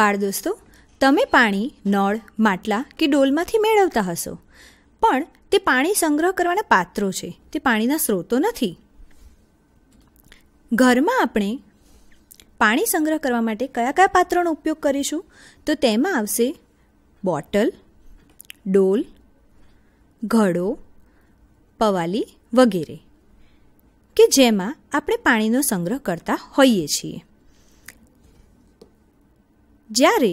બાળ દોસ્તો તમે પાણી નળ માટલા કે ડોલમાંથી મેળવતા હશો પણ તે પાણી સંગ્રહ કરવાના પાત્રો છે તે પાણીના સ્ત્રોતો નથી ઘરમાં આપણે પાણી સંગ્રહ કરવા માટે કયા કયા પાત્રોનો ઉપયોગ કરીશું તો તેમાં આવશે બોટલ ડોલ ઘડો પવાલી વગેરે કે જેમાં આપણે પાણીનો સંગ્રહ કરતા હોઈએ છીએ જ્યારે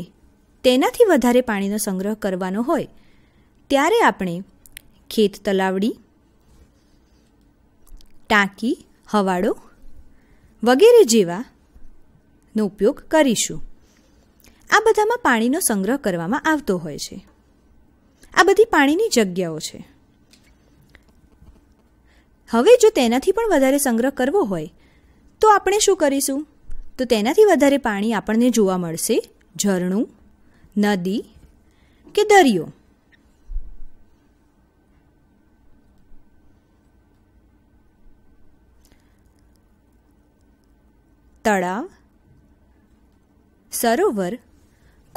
તેનાથી વધારે પાણીનો સંગ્રહ કરવાનો હોય ત્યારે આપણે ખેત તલાવડી ટાંકી હવાડો વગેરે જેવાનો ઉપયોગ કરીશું આ બધામાં પાણીનો સંગ્રહ કરવામાં આવતો હોય છે આ બધી પાણીની જગ્યાઓ છે હવે જો તેનાથી પણ વધારે સંગ્રહ કરવો હોય તો આપણે શું કરીશું તો તેનાથી વધારે પાણી આપણને જોવા મળશે ઝરણું નદી કે દરિયો તળાવ સરોવર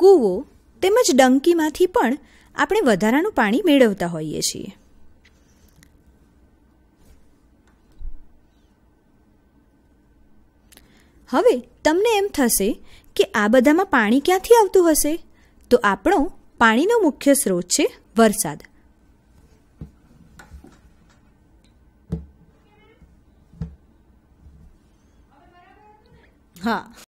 કૂવો તેમજ ડંકીમાંથી પણ આપણે વધારાનું પાણી મેળવતા હોઈએ છીએ હવે તમને એમ થશે કે આ બધામાં પાણી ક્યાંથી આવતું હશે તો આપણો પાણીનો મુખ્ય સ્ત્રોત છે વરસાદ હા